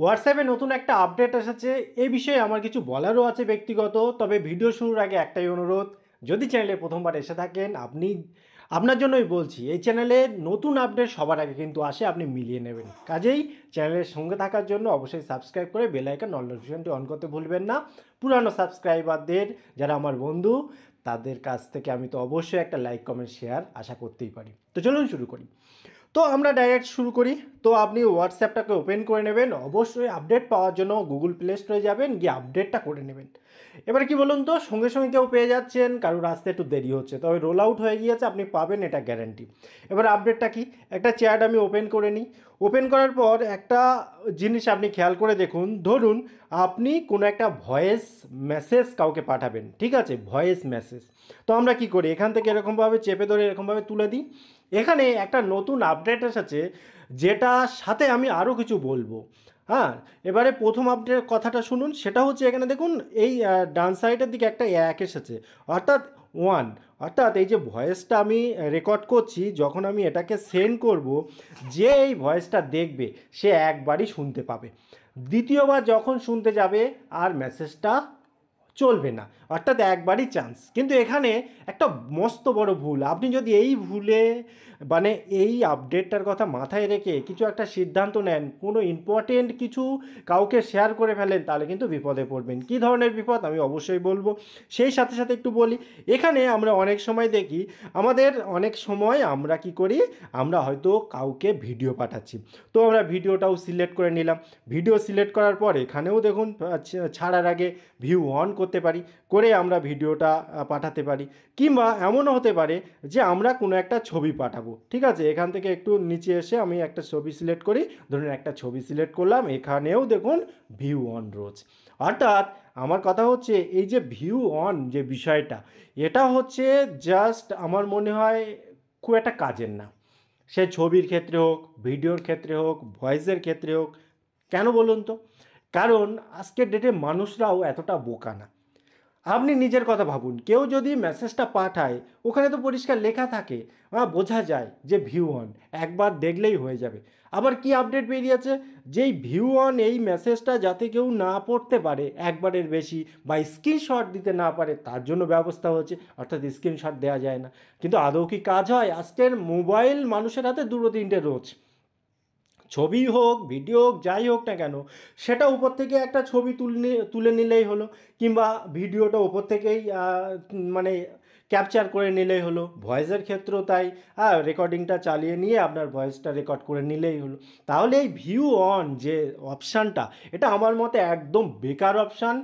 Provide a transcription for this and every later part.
হোয়াটসঅ্যাপে নতুন একটা আপডেট এসেছে এ বিষয়ে আমার কিছু বলারও আছে ব্যক্তিগত তবে ভিডিও শুরুর আগে একটাই অনুরোধ যদি চ্যানেলে প্রথমবার এসে থাকেন আপনি আপনার জন্যই বলছি এই চ্যানেলে নতুন আপডেট সবার আগে কিন্তু আসে আপনি মিলিয়ে নেবেন কাজেই চ্যানেলের সঙ্গে থাকার জন্য অবশ্যই সাবস্ক্রাইব করে বেলাইকান নোটিফিকেশনটি অন করতে ভুলবেন না পুরানো সাবস্ক্রাইবারদের যারা আমার বন্ধু তাদের কাছ থেকে আমি তো অবশ্যই একটা লাইক কমেন্ট শেয়ার আশা করতেই পারি তো চলুন শুরু করি তো আমরা ডাইরেক্ট শুরু করি তো আপনি হোয়াটসঅ্যাপটাকে ওপেন করে নেবেন অবশ্যই আপডেট পাওয়ার জন্য গুগল প্লে স্টোরে যাবেন গিয়ে আপডেটটা করে নেবেন এবার কি বলুন তো সঙ্গে সঙ্গে কেউ পেয়ে যাচ্ছেন কারো আসতে একটু দেরি হচ্ছে তবে রোল আউট হয়ে গিয়েছে আপনি পাবেন এটা গ্যারেন্টি এবার আপডেটটা কি একটা চেয়ার আমি ওপেন করে নিই ওপেন করার পর একটা জিনিস আপনি খেয়াল করে দেখুন ধরুন আপনি কোনো একটা ভয়েস মেসেজ কাউকে পাঠাবেন ঠিক আছে ভয়েস মেসেজ তো আমরা কি করি এখান থেকে এরকমভাবে চেপে ধরে এরকমভাবে তুলে দিই এখানে একটা নতুন আপডেট এসেছে যেটা সাথে আমি আরও কিছু বলবো হ্যাঁ এবারে প্রথম আপডেট কথাটা শুনুন সেটা হচ্ছে এখানে দেখুন এই ডান সাইডের দিকে একটা এক এসেছে অর্থাৎ ওয়ান অর্থাৎ এই যে ভয়েসটা আমি রেকর্ড করছি যখন আমি এটাকে সেন্ড করব যে এই ভয়েসটা দেখবে সে একবারই শুনতে পাবে দ্বিতীয়বার যখন শুনতে যাবে আর মেসেজটা চলবে না অর্থাৎ একবারই চান্স কিন্তু এখানে একটা মস্ত বড় ভুল আপনি যদি এই ভুলে মানে এই আপডেটটার কথা মাথায় রেখে কিছু একটা সিদ্ধান্ত নেন কোনো ইম্পর্টেন্ট কিছু কাউকে শেয়ার করে ফেলেন তাহলে কিন্তু বিপদে পড়বেন কি ধরনের বিপদ আমি অবশ্যই বলবো সেই সাথে সাথে একটু বলি এখানে আমরা অনেক সময় দেখি আমাদের অনেক সময় আমরা কি করি আমরা হয়তো কাউকে ভিডিও পাঠাচ্ছি তো আমরা ভিডিওটাও সিলেক্ট করে নিলাম ভিডিও সিলেক্ট করার পর এখানেও দেখুন ছাড়ার আগে ভিউ অন করতে পারি করে আমরা ভিডিওটা পাঠাতে পারি কিংবা এমনও হতে পারে যে আমরা কোনো একটা ছবি পাঠাবো ঠিক আছে এখান থেকে একটু নিচে এসে আমি একটা ছবি সিলেক্ট করি ধরুন একটা ছবি সিলেক্ট করলাম এখানেও দেখুন ভিউ অন রোজ অর্থাৎ আমার কথা হচ্ছে এই যে ভিউ অন যে বিষয়টা এটা হচ্ছে জাস্ট আমার মনে হয় খুব একটা কাজের না সে ছবির ক্ষেত্রে হোক ভিডিওর ক্ষেত্রে হোক ভয়েসের ক্ষেত্রে হোক কেন বলুন তো কারণ আজকের ডেটে মানুষরাও এতটা বোকা না আপনি নিজের কথা ভাবুন কেউ যদি মেসেজটা পাঠায় ওখানে তো পরিষ্কার লেখা থাকে বোঝা যায় যে ভিউ অন একবার দেখলেই হয়ে যাবে আবার কি আপডেট বেরিয়েছে যেই ভিউ অন এই মেসেজটা যাতে কেউ না পড়তে পারে একবারের বেশি বা স্ক্রিনশট দিতে না পারে তার জন্য ব্যবস্থা হচ্ছে অর্থাৎ স্ক্রিনশট দেওয়া যায় না কিন্তু আদৌ কি কাজ হয় আজকের মোবাইল মানুষের হাতে দুটো তিনটে রোজ ছবি হোক ভিডিও হোক যাই হোক না কেন সেটা উপর থেকে একটা ছবি তুলে তুলে নিলেই হলো কিংবা ভিডিওটা উপর থেকেই মানে ক্যাপচার করে নিলেই হলো ভয়েসের ক্ষেত্রেও তাই আর রেকর্ডিংটা চালিয়ে নিয়ে আপনার ভয়েসটা রেকর্ড করে নিলেই হলো তাহলে এই ভিউ অন যে অপশানটা এটা আমার মতে একদম বেকার অপশান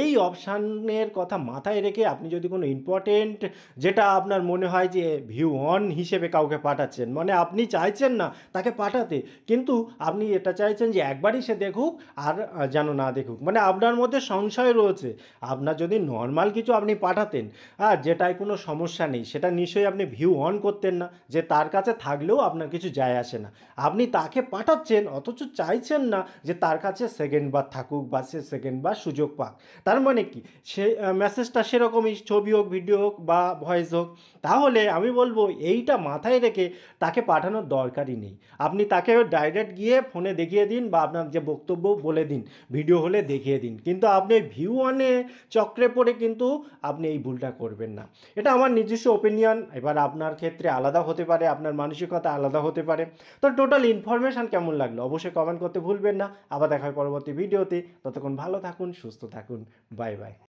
এই অপশানের কথা মাথায় রেখে আপনি যদি কোনো ইম্পর্টেন্ট যেটা আপনার মনে হয় যে ভিউ অন হিসেবে কাউকে পাঠাচ্ছেন মানে আপনি চাইছেন না তাকে পাঠাতে কিন্তু আপনি এটা চাইছেন যে একবারই সে দেখুক আর যেন না দেখুক মানে আপনার মধ্যে সংশয় রয়েছে আপনার যদি নর্মাল কিছু আপনি পাঠাতেন আর যেটাই কোনো কোনো সমস্যা নেই সেটা নিশ্চয়ই আপনি ভিউ অন করতেন না যে তার কাছে থাকলেও আপনার কিছু যায় আসে না আপনি তাকে পাঠাচ্ছেন অথচ চাইছেন না যে তার কাছে সেকেন্ড বার থাকুক বা সে সেকেন্ড বার সুযোগ পাক তার মানে কি সে মেসেজটা সেরকমই ছবি হোক ভিডিও হোক বা ভয়েস হোক তাহলে আমি বলবো এইটা মাথায় রেখে তাকে পাঠানোর দরকারই নেই আপনি তাকে ডাইরেক্ট গিয়ে ফোনে দেখিয়ে দিন বা আপনার যে বক্তব্য বলে দিন ভিডিও হলে দেখিয়ে দিন কিন্তু আপনি ভিউ অনে চক্রে পড়ে কিন্তু আপনি এই ভুলটা করবেন না এটা আমার নিজস্ব ওপিনিয়ন এবার আপনার ক্ষেত্রে আলাদা হতে পারে আপনার মানসিকতা আলাদা হতে পারে তো টোটাল ইনফরমেশান কেমন লাগলো অবশ্যই কমেন্ট করতে ভুলবেন না আবার দেখা হয় পরবর্তী ভিডিওতে ততক্ষণ ভালো থাকুন সুস্থ থাকুন বাই বাই